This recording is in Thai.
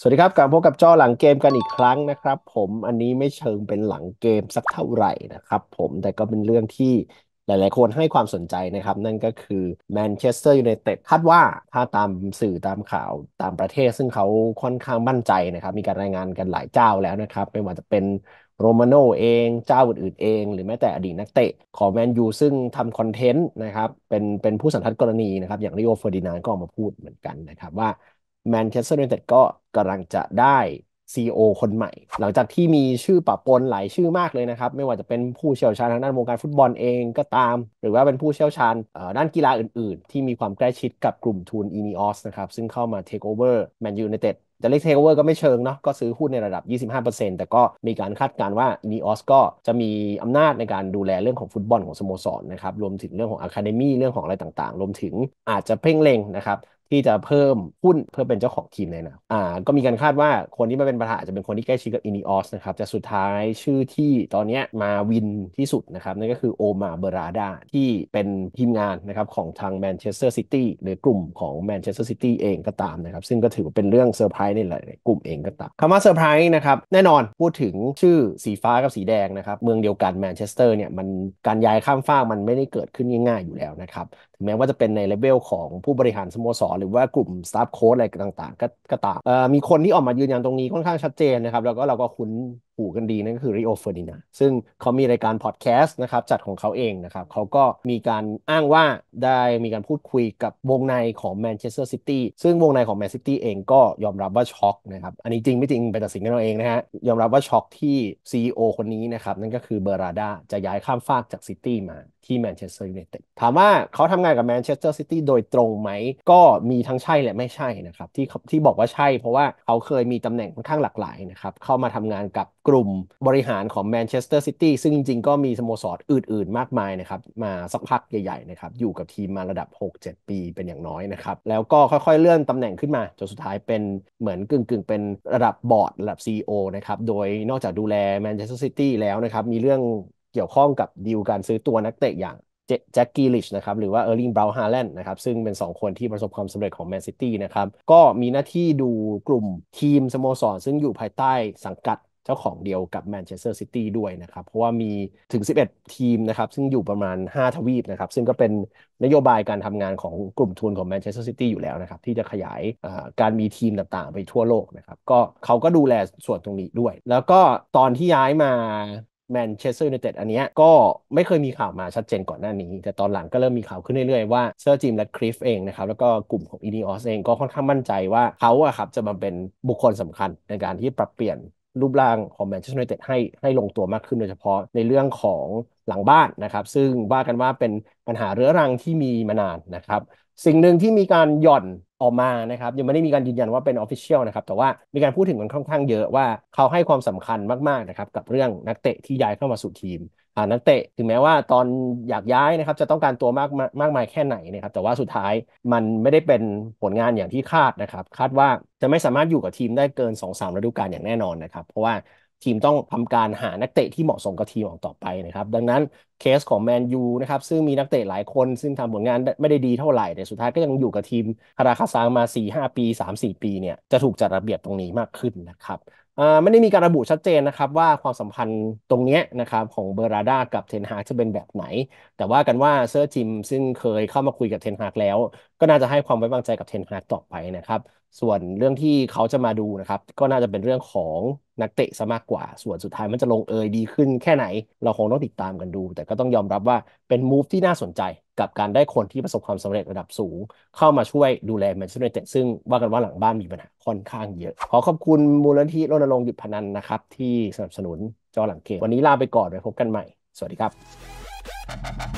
สวัสดีครับกลับพบกับจอหลังเกมกันอีกครั้งนะครับ ผมอันนี้ไม่เชิงเป็นหลังเกมสักเท่าไหร่นะครับผมแต่ก็เป็นเรื่องที่หลายๆคนให้ความสนใจนะครับ นั่นก็คือแมนเชสเตอร์ยูไนเต็ดคาดว่าถ้าตามสื่อตามข่าวตามประเทศ ซึ่งเขาค่อนข้างมั่นใจนะครับ มีการรายงานกันหลายเจ้าแล้วนะครับ ไม่ว่าจะเป็นโรมาโนเองเจ้าอื่นๆเองหรือแม้แต่อดีตนักเตะของแมนยูซึ่งทำคอนเทนต์นะครับเป็นเป็นผู้สันทัดกรณีนะครับอย่างลิโอเฟอร์ดินานก็ออกมาพูดเหมือนกันนะครับว่าแมนเชสเตอร์ยูไนเต็ดก็กำลังจะได้ซีโอคนใหม่ หลังจากที่มีชื่อปะปนหลายชื่อมากเลยนะครับ ไม่ว่าจะเป็นผู้เชี่ยวชาญทางด้านวงการฟุตบอลเองก็ตาม หรือว่าเป็นผู้เชี่ยวชาญด้านกีฬาอื่นๆ ที่มีความใกล้ชิดกับกลุ่มทุนอีนีออสนะครับ ซึ่งเข้ามาเทคโอเวอร์แมนยูไนเต็ดจะเล็กเทคโอเวอร์ก็ไม่เชิงเนาะก็ซื้อหุ้นในระดับ 25%แต่ก็มีการคาดการณ์ว่าอีออสก็จะมีอำนาจในการดูแลเรื่องของฟุตบอลของสโมสรนนะครับ รวมถึงเรื่องของอะคาเดมี่เรื่องของอะไรต่างๆรวมถึงอาจจะเพ่งเล็งนะครับที่จะเพิ่มหุ้นเพื่อเป็นเจ้าของทีมเลยนะอ่า ก็มีการคาดว่าคนที่มาเป็นประธานจะเป็นคนที่ใกล้ชิดกับอินิออสนะครับแต่สุดท้ายชื่อที่ตอนนี้มาวินที่สุดนะครับ นั่นก็คือโอมาเบราดาที่เป็นทีมงานนะครับของทางแมนเชสเตอร์ซิตี้หรือกลุ่มของแมนเชสเตอร์ซิตี้เองก็ตามนะครับ ซึ่งก็ถือว่าเป็นเรื่องเซอร์ไพรส์ในหลายๆกลุ่มเองก็ตาม คำว่าเซอร์ไพรส์นะครับแน่นอนพูดถึงชื่อสีฟ้ากับสีแดงนะครับ เมืองเดียวกันแมนเชสเตอร์เนี่ยมันการย้ายข้ามฟากมันไม่ได้เกิดขึ้นง่าย ๆอยู่แล้วนะครับแม้ว่าจะเป็นในเลเวลของผู้บริหารสโมสรหรือว่ากลุ่มสตาฟโค้ดอะไรต่างๆก็ตามมีคนที่ออกมายืนยันตรงนี้ค่อนข้างชัดเจนนะครับ แล้วก็เราก็คุ้นหูกันดีนั่นก็คือริโอเฟอร์ดินาซึ่งเขามีรายการพอดแคสต์นะครับจัดของเขาเองนะครับเขาก็มีการอ้างว่าได้มีการพูดคุยกับวงในของแมนเชสเตอร์ซิตี้ซึ่งวงในของแมนซิตี้เองก็ยอมรับว่าช็อกนะครับอันนี้จริง ไม่จริงไปตัดสินกันเราเองนะฮะยอมรับว่าช็อกที่ CEO คนนี้นะครับนั่นก็คือเบอร์ราดาจะย้ายข้ามฟากจากซิตี้มาที่แมนเชสเตอร์ยูไนเต็ดถามว่าเขาทำงานกับแมนเชสเตอร์ซิตี้โดยตรงไหมก็มีทั้งใช่และไม่ใช่นะครับที่ที่บอกว่าใช่ เพราะว่าเขาเคยมีตำแหน่งค่อนข้างหลากหลายนะครับเข้ามาทำงานกับกลุ่มบริหารของแมนเชสเตอร์ซิตี้ซึ่งจริงๆ ก็มีสโมสรอื่นๆ มากมายนะครับ มาสักพักใหญ่ๆนะครับอยู่กับทีมมาระดับ 6-7 ปีเป็นอย่างน้อยนะครับ แล้วก็ค่อยๆเลื่อนตำแหน่งขึ้นมาจนสุดท้ายเป็นเหมือนกึ่งๆ เป็นระดับบอร์ดระดับ CEO นะครับโดยนอกจากดูแลแมนเชสเตอร์ซิตี้แล้วนะครับ มีเรื่องเกี่ยวข้องกับดีลการซื้อตัวนักเตะอย่างแจ็คกีลิชนะครับหรือว่าเออร์ลิงบราวฮาแลนด์นะครับซึ่งเป็น 2 คนที่ประสบความสำเร็จของแมนซิตี้นะครับก็มีหน้าที่ดูกลุ่มทีมสโมสรซึ่งอยู่ภายใต้สังกัดจ้าของเดียวกับแมนเชสเตอร์ซิตี้ด้วยนะครับ เพราะว่ามีถึง 11 ทีมนะครับ ซึ่งอยู่ประมาณ 5 ทวีปนะครับ ซึ่งก็เป็นนโยบายการทำงานของกลุ่มทุน ของแมนเชสเตอร์ซิตี้อยู่แล้วนะครับ ที่จะขยายการมีทีมต่างๆ ไปทั่วโลกนะครับ ก็เขาก็ดูแลส่วนตรงนี้ด้วย แล้วก็ตอนที่ย้ายมาแมนเชสเตอร์ยูไนเต็ดอันนี้ก็ไม่เคยมีข่าวมาชัดเจนก่อนหน้านี้ แต่ตอนหลังก็เริ่มมีข่าวขึ้นเรื่อย ๆ ว่าเซอร์จิมและคริฟเองนะครับ แล้วก็กลุ่มของอีนีออสเองก็ค่อนข้างมั่นใจว่าเขาอะครับจะมาเป็นบุคคลสำคัญในการที่ปรับเปลี่ยนรูปร่างของแมนเชสเตอร์ยูไนเต็ดให้ให้ลงตัวมากขึ้นโดยเฉพาะในเรื่องของหลังบ้านนะครับซึ่งว่ากันว่าเป็นปัญหาเรื้อรังที่มีมานานนะครับสิ่งหนึ่งที่มีการหย่อนออกมานะครับยังไม่ได้มีการยืนยันว่าเป็นออฟฟิเชียลนะครับแต่ว่ามีการพูดถึงกันค่อนข้างเยอะว่าเขาให้ความสำคัญมากๆนะครับกับเรื่องนักเตะที่ย้ายเข้ามาสู่ทีมนักเตะถึงแม้ว่าตอนอยากย้ายนะครับจะต้องการตัวมากมากมายแค่ไหนนะครับแต่ว่าสุดท้ายมันไม่ได้เป็นผลงานอย่างที่คาดนะครับคาดว่าจะไม่สามารถอยู่กับทีมได้เกิน2มฤดูกาลอย่างแน่นอนนะครับ เพราะว่าทีมต้องทำการหานักเตะที่เหมาะสมกับทีมออกต่อไปนะครับดังนั้นเคสของแมนยูนะครับซึ่งมีนักเตะหลายคนซึ่งทำผลงานไม่ได้ดีเท่าไหร่แต่สุดท้ายก็ยังอยู่กับทีมคาราคาซังมา4-5ปี3-4ปีเนี่ยจะถูกจัดระเบียบตรงนี้มากขึ้นนะครับไม่ได้มีการระบุชัดเจนนะครับ ว่าความสัมพันธ์ตรงนี้นะครับของเบอร์ราดากับเทนฮากจะเป็นแบบไหน แต่ว่ากันว่าเซอร์จิมซึ่งเคยเข้ามาคุยกับเทนฮากแล้ว ก็น่าจะให้ความไว้วางใจกับเทนฮากต่อไปนะครับ ส่วนเรื่องที่เขาจะมาดูนะครับก็น่าจะเป็นเรื่องของนักเตะซะมากกว่า ส่วนสุดท้ายมันจะลงเอยดีขึ้นแค่ไหน เราคงต้องติดตามกันดู แต่ก็ต้องยอมรับว่าเป็นมูฟที่น่าสนใจ กับการได้คนที่ประสบความสำเร็จระดับสูง เข้ามาช่วยดูแลแมนเชสเตอร์ยูไนเต็ด ซึ่งว่ากันว่าหลังบ้านมีปัญหาค่อนข้างเยอะ ขอขอบคุณมูลนิธิรณรงค์หยุดพนันนะครับ ที่สนับสนุนจอหลังเกมวันนี้ลาไปก่อนไว้พบกันใหม่ สวัสดีครับ